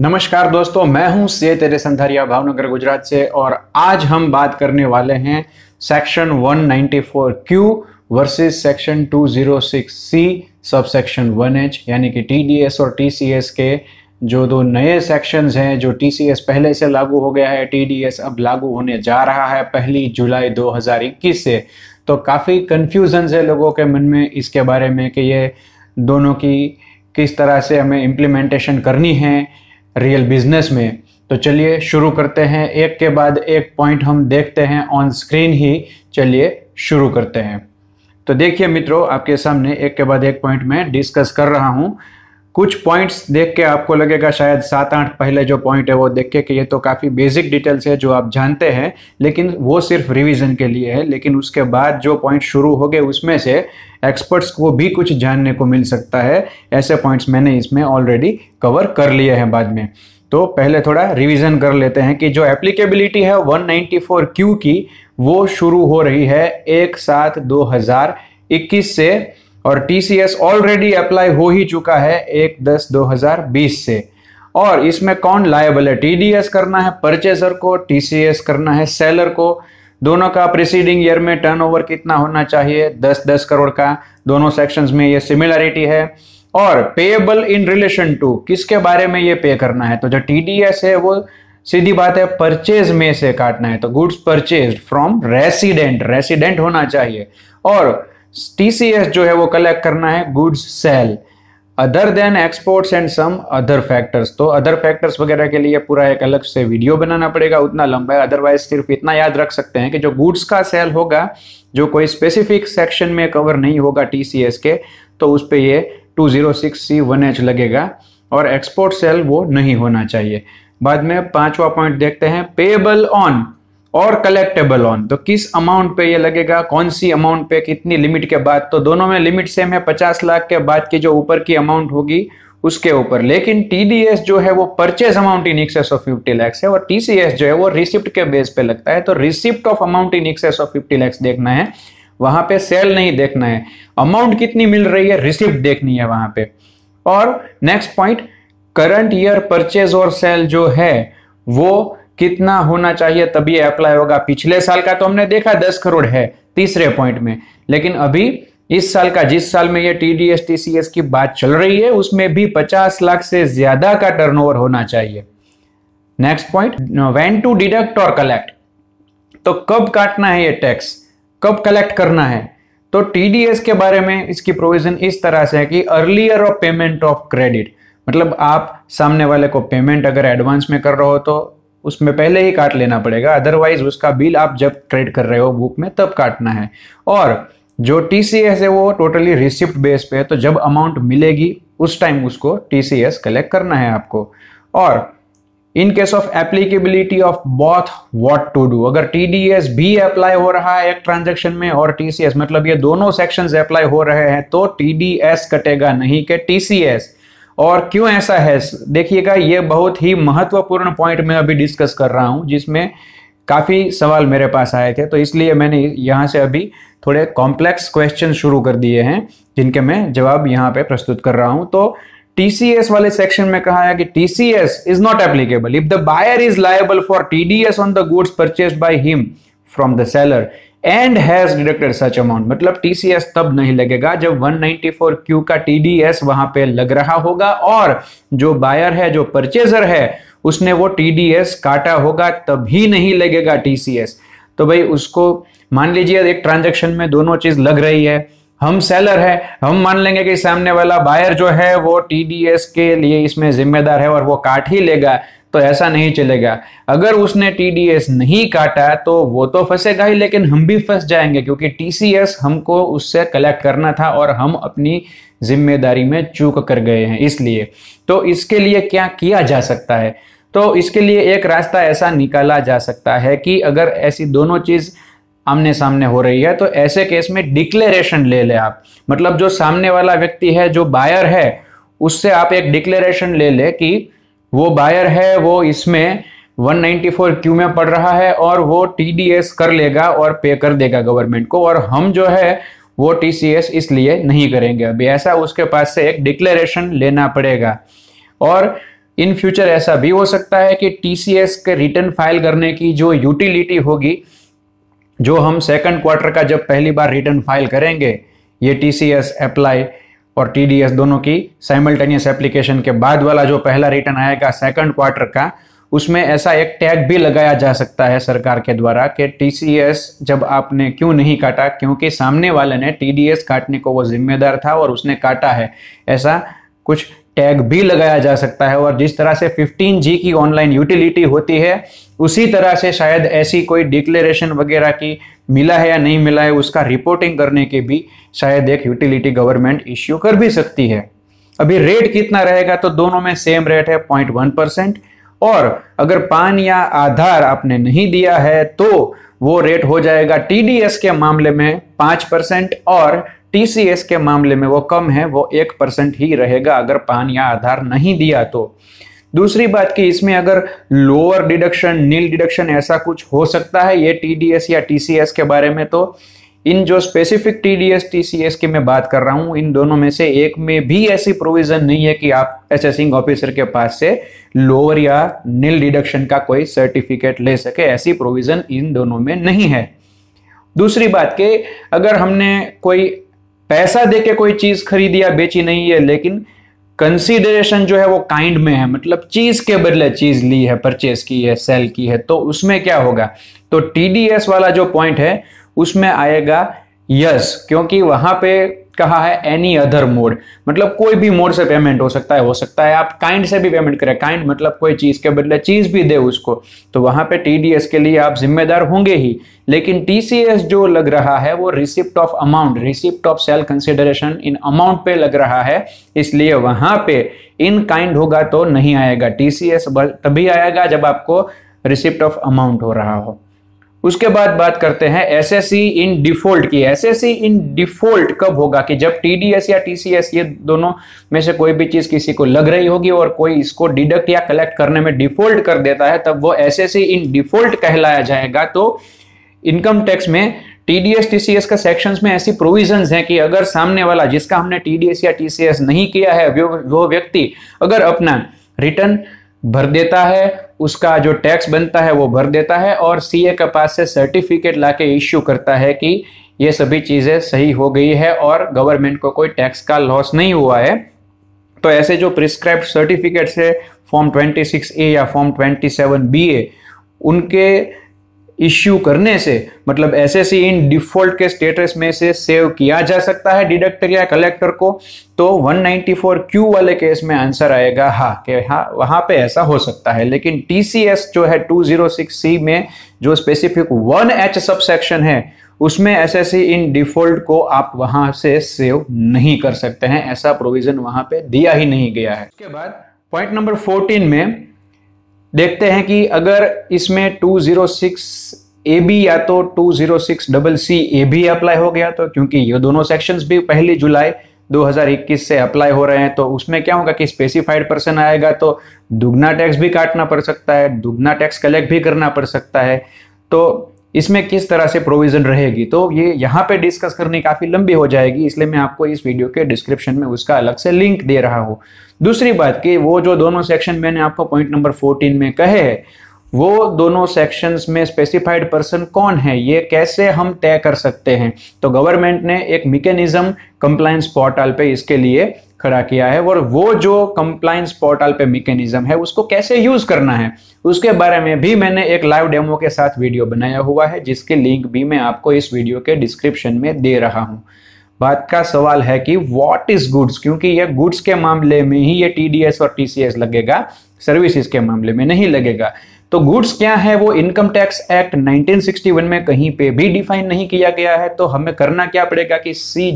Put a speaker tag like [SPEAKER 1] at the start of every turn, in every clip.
[SPEAKER 1] नमस्कार दोस्तों मैं हूं से तेरे संधारिया भावनगर गुजरात से और आज हम बात करने वाले हैं section 194 Q versus section 206 C sub section one H यानी कि टीडीएस और टीसीएस के जो दो नए सेक्शंस हैं जो टीसीएस पहले से लागू हो गया है टीडीएस अब लागू होने जा रहा है पहली जुलाई 2021 से तो काफ़ी कन्फ्यूजन है लोगों के मन में इसके बारे में कि ये दोनों की किस तरह से हमें इम्प्लीमेंटेशन करनी है रियल बिजनेस में तो चलिए शुरू करते हैं एक के बाद एक पॉइंट हम देखते हैं ऑन स्क्रीन ही चलिए शुरू करते हैं तो देखिए मित्रों आपके सामने एक के बाद एक पॉइंट में डिस्कस कर रहा हूँ कुछ पॉइंट्स देख के आपको लगेगा शायद सात आठ पहले जो पॉइंट है वो देख के कि ये तो काफ़ी बेसिक डिटेल्स है जो आप जानते हैं लेकिन वो सिर्फ रिवीजन के लिए है लेकिन उसके बाद जो पॉइंट शुरू हो गए उसमें से एक्सपर्ट्स को भी कुछ जानने को मिल सकता है ऐसे पॉइंट्स मैंने इसमें ऑलरेडी कवर कर लिए हैं बाद में तो पहले थोड़ा रिवीजन कर लेते हैं कि जो एप्लीकेबिलिटी है 194 क्यू की वो शुरू हो रही है एक सात दो हज़ार इक्कीस से और टीसीएस ऑलरेडी अप्लाई हो ही चुका है एक दस दो हजार बीस से और इसमें कौन लाइबल है टीडीएस करना है परचेजर को टीसीएस करना है सेलर को दोनों का प्रीसीडिंग ईयर में टर्नओवर कितना होना चाहिए दस दस करोड़ का दोनों सेक्शंस में ये सिमिलरिटी है और पेएबल इन रिलेशन टू किसके बारे में ये पे करना है तो जो टीडीएस है वो सीधी बात है परचेज में से काटना है तो goods purchase from resident resident होना चाहिए और टीसीएस जो है वो कलेक्ट करना है goods sale other than exports and some other factors तो अदर फैक्टर्स वगैरह के लिए पूरा एक अलग से वीडियो बनाना पड़ेगा उतना लंबा है अदरवाइज सिर्फ इतना याद रख सकते हैं कि जो गुड्स का सेल होगा जो कोई स्पेसिफिक सेक्शन में कवर नहीं होगा टीसीएस के तो उस पर ये two zero six C one H लगेगा और एक्सपोर्ट सेल वो नहीं होना चाहिए बाद में पांचवा पॉइंट देखते हैं पेबल ऑन और कलेक्टेबल ऑन तो किस अमाउंट पे ये लगेगा कौन सी अमाउंट पे कितनी लिमिट के बाद तो दोनों में लिमिट सेम है पचास लाख के बाद की जो ऊपर की अमाउंट होगी उसके ऊपर लेकिन टीडीएस जो है वो purchase amount in excess of fifty lakhs है और टीसीएस जो है वो रिसिप्ट के बेस पे लगता है तो receipt of amount in excess of fifty lakhs देखना है वहां पे सेल नहीं देखना है अमाउंट कितनी मिल रही है रिसिप्ट देखनी है वहां पे और next point current year purchase और सेल जो है वो कितना होना चाहिए तभी अप्लाई होगा पिछले साल का तो हमने देखा दस करोड़ है तीसरे पॉइंट में लेकिन अभी इस साल का जिस साल में ये T D S T C S की बात चल रही है उसमें भी पचास लाख से ज्यादा का टर्नओवर होना चाहिए next point when to deduct और कलेक्ट तो कब काटना है ये टैक्स कब कलेक्ट करना है तो टीडीएस के बारे में इसकी प्रोविजन इस तरह से है कि earlier of payment of credit मतलब आप सामने वाले को पेमेंट अगर एडवांस में कर रहे हो तो उसमें पहले ही काट लेना पड़ेगा अदरवाइज उसका बिल आप जब ट्रेड कर रहे हो बुक में तब काटना है और जो टी है वो टोटली रिसिप्ट बेस पे है तो जब अमाउंट मिलेगी उस टाइम उसको टी कलेक्ट करना है आपको और in case of applicability of both what to do अगर टी डी एस भी अप्लाई हो रहा है एक ट्रांजेक्शन में और टी मतलब ये दोनों सेक्शन अप्लाई हो रहे हैं तो टी डी एस कटेगा नहीं के टी सी एस और क्यों ऐसा है देखिएगा ये बहुत ही महत्वपूर्ण पॉइंट मैं अभी डिस्कस कर रहा हूँ जिसमें काफ़ी सवाल मेरे पास आए थे तो इसलिए मैंने यहाँ से अभी थोड़े कॉम्प्लेक्स क्वेश्चन शुरू कर दिए हैं जिनके मैं जवाब यहाँ पे प्रस्तुत कर रहा हूँ तो TCS वाले सेक्शन में कहा है कि TCS applicable if the buyer is buyer for T D TDS on the goods purchase by him from the seller and has deducted such amount मतलब टीसीएस तब नहीं लगेगा जब क्यू का टीडीएस वहां पे लग रहा होगा और जो बायर है जो परचेजर है उसने वो टीडीएस काटा होगा तभी नहीं लगेगा टीसीएस तो भाई उसको मान लीजिए एक ट्रांजेक्शन में दोनों चीज लग रही है हम सेलर है हम मान लेंगे कि सामने वाला बायर जो है वो टीडीएस के लिए इसमें जिम्मेदार है और वो काट ही लेगा तो ऐसा नहीं चलेगा अगर उसने टीडीएस नहीं काटा तो वो तो फंसेगा ही लेकिन हम भी फंस जाएंगे क्योंकि टीसीएस हमको उससे कलेक्ट करना था और हम अपनी जिम्मेदारी में चूक कर गए हैं इसलिए तो इसके लिए क्या किया जा सकता है तो इसके लिए एक रास्ता ऐसा निकाला जा सकता है कि अगर ऐसी दोनों चीज़ आमने सामने हो रही है तो ऐसे केस में डिक्लेरेशन ले ले आप मतलब जो सामने वाला व्यक्ति है जो बायर है उससे आप एक डिक्लेरेशन ले ले कि वो बायर है वो इसमें 194 क्यू में पड़ रहा है और वो टीडीएस कर लेगा और पे कर देगा गवर्नमेंट को और हम जो है वो टीसीएस इसलिए नहीं करेंगे अभी ऐसा उसके पास से एक डिक्लेरेशन लेना पड़ेगा और इन फ्यूचर ऐसा भी हो सकता है कि टीसीएस के रिटर्न फाइल करने की जो यूटिलिटी होगी जो हम सेकंड क्वार्टर का जब पहली बार रिटर्न फाइल करेंगे ये टीसीएस अप्लाई और टीडीएस दोनों की साइमल्टेनियस एप्लीकेशन के बाद वाला जो पहला रिटर्न आएगा सेकंड क्वार्टर का उसमें ऐसा एक टैग भी लगाया जा सकता है सरकार के द्वारा कि टीसीएस जब आपने क्यों नहीं काटा क्योंकि सामने वाले ने टीडीएस काटने को वो जिम्मेदार था और उसने काटा है ऐसा कुछ टैग भी लगाया जा सकता है और जिस तरह से जी की ऑनलाइन यूटिलिटी होती है उसी तरह से शायद ऐसी कोई डिक्लेरेशन वगैरह की मिला है या नहीं मिला है उसका रिपोर्टिंग करने के भी शायद एक यूटिलिटी गवर्नमेंट इश्यू कर भी सकती है अभी रेट कितना रहेगा तो दोनों में सेम रेट है पॉइंट वन परसेंट और अगर पान या आधार आपने नहीं दिया है तो वो रेट हो जाएगा टीडीएस के मामले में पांच परसेंट और टीसीएस के मामले में वो कम है वो एक परसेंट ही रहेगा अगर पान या आधार नहीं दिया तो दूसरी बात कि इसमें अगर लोअर डिडक्शन नील डिडक्शन ऐसा कुछ हो सकता है ये टीडीएस या टीसीएस के बारे में तो इन जो स्पेसिफिक टीडीएस टीसीएस की मैं बात कर रहा हूं इन दोनों में से एक में भी ऐसी प्रोविजन नहीं है कि आप एसेसिंग ऑफिसर के पास से लोअर या नील डिडक्शन का कोई सर्टिफिकेट ले सके ऐसी प्रोविजन इन दोनों में नहीं है दूसरी बात के अगर हमने कोई पैसा देके कोई चीज खरीदी या बेची नहीं है लेकिन कंसीडरेशन जो है वो काइंड में है मतलब चीज के बदले चीज ली है परचेस की है सेल की है तो उसमें क्या होगा तो टीडीएस वाला जो पॉइंट है उसमें आएगा यस क्योंकि वहां पे कहा है एनी अदर मोड मतलब कोई भी मोड से पेमेंट हो सकता है हो सकता है आप काइंड से भी पेमेंट करें काइंड मतलब कोई चीज़ के बदले चीज़ भी दे उसको तो वहां पे टीडीएस के लिए आप जिम्मेदार होंगे ही लेकिन टीसीएस जो लग रहा है वो receipt of amount receipt of sale consideration in amount पे लग रहा है इसलिए वहां पे इन काइंड होगा तो नहीं आएगा टीसीएस तभी आएगा जब आपको रिसिप्ट ऑफ अमाउंट हो रहा हो उसके बाद बात करते हैं एसएससी इन डिफॉल्ट की एसएससी इन डिफॉल्ट कब होगा कि जब टीडीएस या टीसीएस ये दोनों में से कोई भी चीज किसी को लग रही होगी और कोई इसको डिडक्ट या कलेक्ट करने में डिफॉल्ट कर देता है तब वो एसएससी इन डिफॉल्ट कहलाया जाएगा तो इनकम टैक्स में टीडीएस टीसीएस का सेक्शन में ऐसी प्रोविजन है कि अगर सामने वाला जिसका हमने टीडीएस या टीसीएस नहीं किया है वो व्यक्ति अगर अपना रिटर्न भर देता है उसका जो टैक्स बनता है वो भर देता है और सीए के पास से सर्टिफिकेट लाके इश्यू करता है कि ये सभी चीज़ें सही हो गई है और गवर्नमेंट को कोई टैक्स का लॉस नहीं हुआ है तो ऐसे जो प्रिस्क्राइब सर्टिफिकेट्स है फॉर्म 26 ए या फॉर्म 27 बी ए उनके इश्यू करने से मतलब एसएससी इन डिफॉल्ट के स्टेटस में से सेव किया जा सकता है डिडक्टर या कलेक्टर को तो 194 क्यू वाले केस में आंसर आएगा हाँ कि हाँ वहाँ पे ऐसा हो सकता है लेकिन टीसीएस जो है 206 सी में जो स्पेसिफिक वन एच सबसेक्शन है उसमें एसएससी इन डिफॉल्ट को आप वहां से सेव नहीं कर सकते हैं ऐसा प्रोविजन वहां पे दिया ही नहीं गया है उसके बाद पॉइंट नंबर फोर्टीन में देखते हैं कि अगर इसमें 206 ए बी या तो 206 डबल सी ए भी अप्लाई हो गया तो क्योंकि ये दोनों सेक्शंस भी पहली जुलाई 2021 से अप्लाई हो रहे हैं तो उसमें क्या होगा कि स्पेसिफाइड पर्सन आएगा तो दुगना टैक्स भी काटना पड़ सकता है दुगना टैक्स कलेक्ट भी करना पड़ सकता है तो इसमें किस तरह से प्रोविजन रहेगी तो ये यहाँ पे डिस्कस करनी काफ़ी लंबी हो जाएगी इसलिए मैं आपको इस वीडियो के डिस्क्रिप्शन में उसका अलग से लिंक दे रहा हूँ दूसरी बात कि वो जो दोनों सेक्शन मैंने आपको पॉइंट नंबर फोर्टीन में कहे है वो दोनों सेक्शंस में स्पेसिफाइड पर्सन कौन है ये कैसे हम तय कर सकते हैं तो गवर्नमेंट ने एक मैकेनिज्म कंप्लायंस पोर्टल पे इसके लिए खड़ा किया है और वो जो कंप्लाइंस पोर्टल पे मैकेनिज्म है उसको कैसे यूज करना है उसके बारे में भी मैंने एक लाइव डेमो के साथ वीडियो बनाया हुआ है जिसके लिंक भी मैं आपको इस वीडियो के डिस्क्रिप्शन में दे रहा हूँ बात का सवाल है कि वॉट इज गुड्स क्योंकि ये गुड्स के मामले में ही ये टी और टी लगेगा सर्विसेज के मामले में नहीं लगेगा तो गुड्स क्या है वो इनकम टैक्स एक्ट 1961 में कहीं पे भी डिफाइन नहीं किया गया है तो हमें करना क्या पड़ेगा कि सी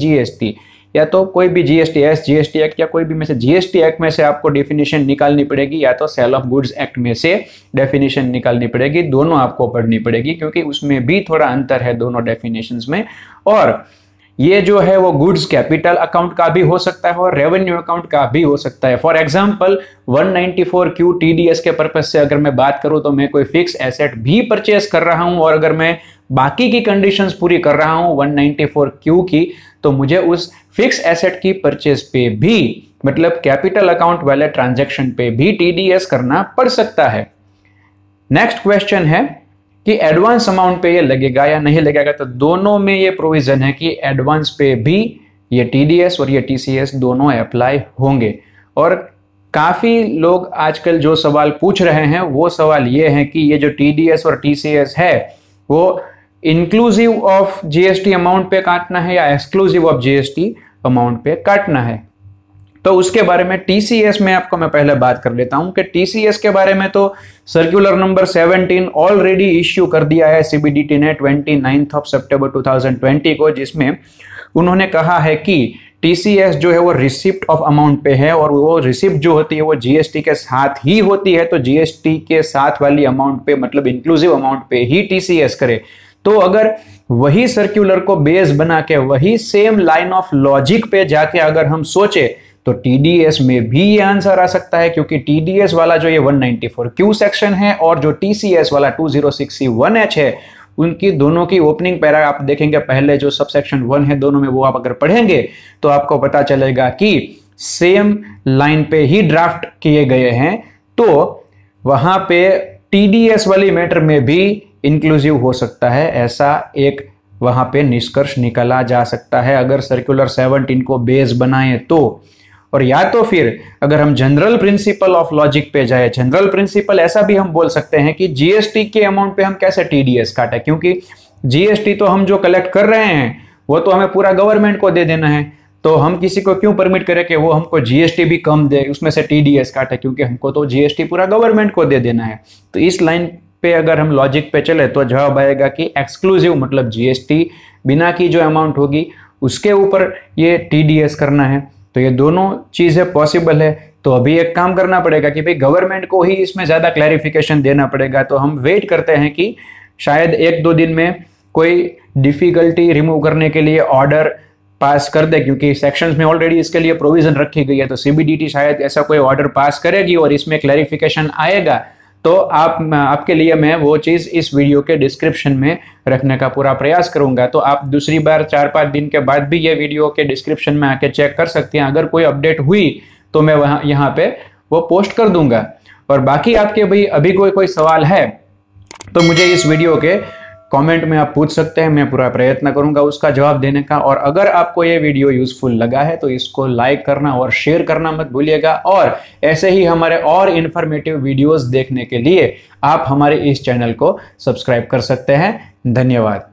[SPEAKER 1] या तो कोई भी जीएसटी एस जीएसटी एक्ट या कोई भी में से जीएसटी एक्ट में से आपको डेफिनेशन निकालनी पड़ेगी या तो सेल ऑफ गुड्स एक्ट में से डेफिनेशन निकालनी पड़ेगी दोनों आपको पढ़नी पड़ेगी क्योंकि उसमें भी थोड़ा अंतर है दोनों डेफिनेशन में और ये जो है वो गुड्स कैपिटल अकाउंट का भी हो सकता है और रेवेन्यू अकाउंट का भी हो सकता है फॉर एग्जाम्पल 194 क्यू टीडीएस के पर्पज से अगर मैं बात करूं तो मैं कोई फिक्स एसेट भी परचेस कर रहा हूं और अगर मैं बाकी की कंडीशंस पूरी कर रहा हूं 194 क्यू की तो मुझे उस फिक्स एसेट की परचेज पे भी मतलब कैपिटल अकाउंट वाले ट्रांजेक्शन पे भी टीडीएस करना पड़ सकता है नेक्स्ट क्वेश्चन है कि एडवांस अमाउंट पे ये लगेगा या नहीं लगेगा तो दोनों में ये प्रोविजन है कि एडवांस पे भी ये टीडीएस और ये टीसीएस दोनों अप्लाई होंगे और काफ़ी लोग आजकल जो सवाल पूछ रहे हैं वो सवाल ये है कि ये जो टी और टी है वो इंक्लूसिव ऑफ जीएसटी अमाउंट पे काटना है या एक्सक्लूसिव ऑफ जीएसटी अमाउंट पे काटना है तो उसके बारे में टीसीएस में आपको मैं पहले बात कर लेता हूं कि टीसीएस के बारे में तो सर्कुलर नंबर 17 ऑलरेडी इश्यू कर दिया है सीबीडीटी ने ट्वेंटी नाइन्थ ऑफ सितंबर 2020 को जिसमें उन्होंने कहा है कि टीसीएस जो है वो रिसिप्ट ऑफ अमाउंट पे है और वो रिसिप्ट जो होती है वो जीएसटी के साथ ही होती है तो जीएसटी के साथ वाली अमाउंट पे मतलब इंक्लूसिव अमाउंट पे ही टीसीएस करे तो अगर वही सर्क्यूलर को बेस बना के वही सेम लाइन ऑफ लॉजिक पे जाके अगर हम सोचे तो टीडीएस में भी ये आंसर आ सकता है क्योंकि TDS वाला जो ये क्यू सेक्शन है और जो TCS वाला 206C1H है उनकी दोनों की ओपनिंग पैरा आप देखेंगे पहले जो सब सेक्शन वन है दोनों में वो आप अगर पढ़ेंगे तो आपको पता चलेगा कि सेम लाइन पे ही ड्राफ्ट किए गए हैं तो वहां पे टीडीएस वाली मैटर में भी इंक्लूसिव हो सकता है ऐसा एक वहाँ पे निष्कर्ष निकाला जा सकता है अगर सर्कुलर सेवनटीन को बेस बनाएं तो और या तो फिर अगर हम जनरल प्रिंसिपल ऑफ लॉजिक पे जाए जनरल प्रिंसिपल ऐसा भी हम बोल सकते हैं कि जीएसटी के अमाउंट पे हम कैसे टीडीएस काटे क्योंकि जीएसटी तो हम जो कलेक्ट कर रहे हैं वो तो हमें पूरा गवर्नमेंट को दे देना है तो हम किसी को क्यों परमिट करें कि वो हमको जीएसटी भी कम दे उसमें से टीडीएस काटे क्योंकि हमको तो जीएसटी पूरा गवर्नमेंट को दे देना है तो इस लाइन पे अगर हम लॉजिक पे चले तो जवाब आएगा कि एक्सक्लूसिव मतलब जीएसटी बिना की जो अमाउंट होगी उसके ऊपर ये टीडीएस करना है तो ये दोनों चीज़ें पॉसिबल है तो अभी एक काम करना पड़ेगा कि भाई गवर्नमेंट को ही इसमें ज़्यादा क्लैरिफिकेशन देना पड़ेगा तो हम वेट करते हैं कि शायद एक दो दिन में कोई डिफ़िकल्टी रिमूव करने के लिए ऑर्डर पास कर दे क्योंकि सेक्शंस में ऑलरेडी इसके लिए प्रोविज़न रखी गई है तो सीबीडीटी शायद ऐसा कोई ऑर्डर पास करेगी और इसमें क्लैरिफिकेशन आएगा तो आप आपके लिए मैं वो चीज़ इस वीडियो के डिस्क्रिप्शन में रखने का पूरा प्रयास करूंगा तो आप दूसरी बार चार पाँच दिन के बाद भी ये वीडियो के डिस्क्रिप्शन में आके चेक कर सकते हैं अगर कोई अपडेट हुई तो मैं वहाँ यहाँ पे वो पोस्ट कर दूंगा और बाकी आपके भाई अभी कोई कोई सवाल है तो मुझे इस वीडियो के कमेंट में आप पूछ सकते हैं मैं पूरा प्रयत्न करूंगा उसका जवाब देने का और अगर आपको ये वीडियो यूजफुल लगा है तो इसको लाइक करना और शेयर करना मत भूलिएगा और ऐसे ही हमारे और इन्फॉर्मेटिव वीडियोस देखने के लिए आप हमारे इस चैनल को सब्सक्राइब कर सकते हैं धन्यवाद